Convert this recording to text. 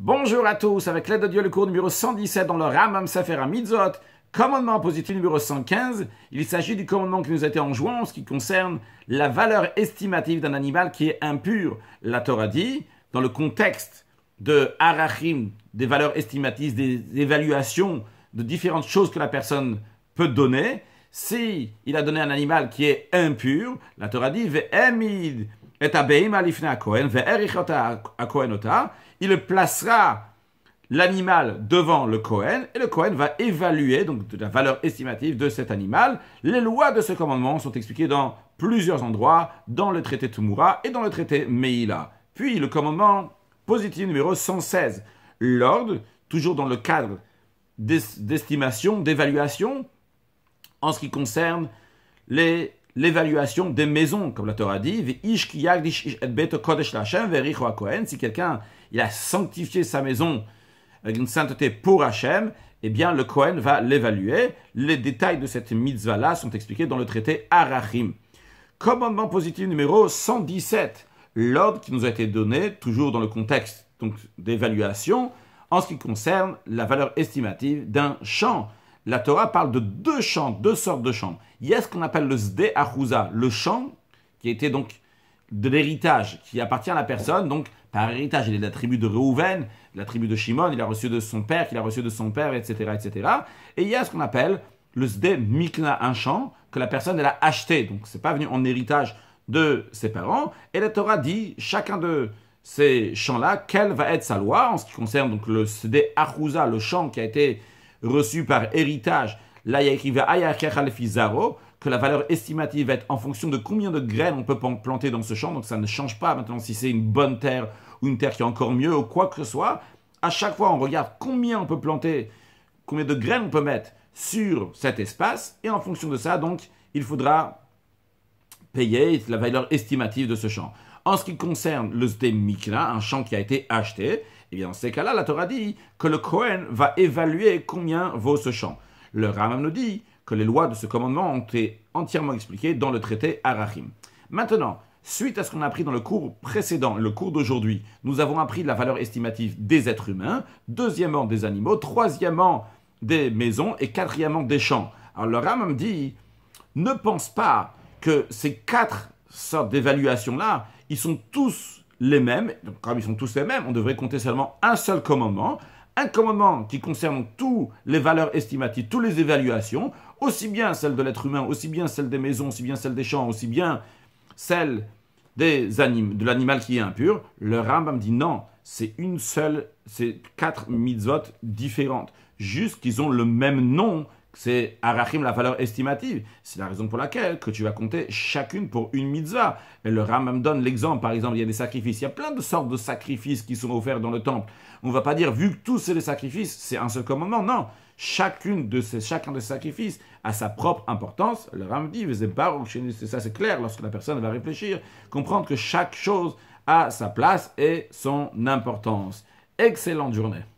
Bonjour à tous, avec l'aide de Dieu, le cours numéro 117 dans le Ramam Sefer commandement positif numéro 115. Il s'agit du commandement qui nous a été enjoint en ce qui concerne la valeur estimative d'un animal qui est impur. La Torah dit, dans le contexte de Arachim, des valeurs estimatives, des évaluations de différentes choses que la personne peut donner, si il a donné un animal qui est impur, la Torah dit, ve'emid, et il placera l'animal devant le Kohen et le Kohen va évaluer donc la valeur estimative de cet animal. Les lois de ce commandement sont expliquées dans plusieurs endroits dans le traité Tumura et dans le traité Meila. Puis le commandement positif numéro 116, l'ordre toujours dans le cadre d'estimation, d'évaluation en ce qui concerne les l'évaluation des maisons, comme la Torah dit, si quelqu'un il a sanctifié sa maison avec une sainteté pour Hachem, eh bien le Kohen va l'évaluer. Les détails de cette mitzvah-là sont expliqués dans le traité Arachim. Commandement positif numéro 117, l'ordre qui nous a été donné, toujours dans le contexte d'évaluation, en ce qui concerne la valeur estimative d'un champ la Torah parle de deux champs, deux sortes de champs. Il y a ce qu'on appelle le Sdeh Ahouza, le champ qui était donc de l'héritage qui appartient à la personne. Donc, par héritage, il est de la tribu de Reuven, de la tribu de Shimon, il a reçu de son père, qu'il a reçu de son père, etc., etc. Et il y a ce qu'on appelle le Sdeh Mikna, un champ que la personne, elle a acheté. Donc, c'est pas venu en héritage de ses parents. Et la Torah dit, chacun de ces champs-là, quelle va être sa loi en ce qui concerne donc le Sdeh Ahouza, le champ qui a été reçu par héritage. Là, il y a écrit que la valeur estimative va être en fonction de combien de graines on peut planter dans ce champ. Donc ça ne change pas maintenant si c'est une bonne terre ou une terre qui est encore mieux ou quoi que ce soit. À chaque fois, on regarde combien on peut planter, combien de graines on peut mettre sur cet espace. Et en fonction de ça, donc, il faudra payer la valeur estimative de ce champ. En ce qui concerne le Zdemikra, un champ qui a été acheté, eh bien, dans ces cas-là, la Torah dit que le Kohen va évaluer combien vaut ce champ. Le Ramam nous dit que les lois de ce commandement ont été entièrement expliquées dans le traité Arachim. Maintenant, Suite à ce qu'on a appris dans le cours précédent, le cours d'aujourd'hui, nous avons appris la valeur estimative des êtres humains, deuxièmement des animaux, troisièmement des maisons et quatrièmement des champs. Alors le Ramam dit, ne pense pas que ces quatre sortes d'évaluations-là, ils sont tous les mêmes. Donc, comme ils sont tous les mêmes, on devrait compter seulement un seul commandement. Un commandement qui concerne toutes les valeurs estimatives, toutes les évaluations, aussi bien celle de l'être humain, aussi bien celle des maisons, aussi bien celle des champs, aussi bien celle des de l'animal qui est impur. Le Rambam dit non, c'est une seule, c'est quatre mitzvot différentes. Juste qu'ils ont le même nom, c'est Arachim, la valeur estimative. C'est la raison pour laquelle que tu vas compter chacune pour une mitzvah. Et le Rambam donne l'exemple, par exemple, il y a des sacrifices. Il y a plein de sortes de sacrifices qui sont offerts dans le temple. On ne va pas dire, vu que tous c'est des sacrifices, c'est un seul commandement. Non, chacune de ces, chacun de ces sacrifices a sa propre importance. Le Ram dit, ça c'est clair, lorsque la personne va réfléchir, comprendre que chaque chose a sa place et son importance. Excellente journée.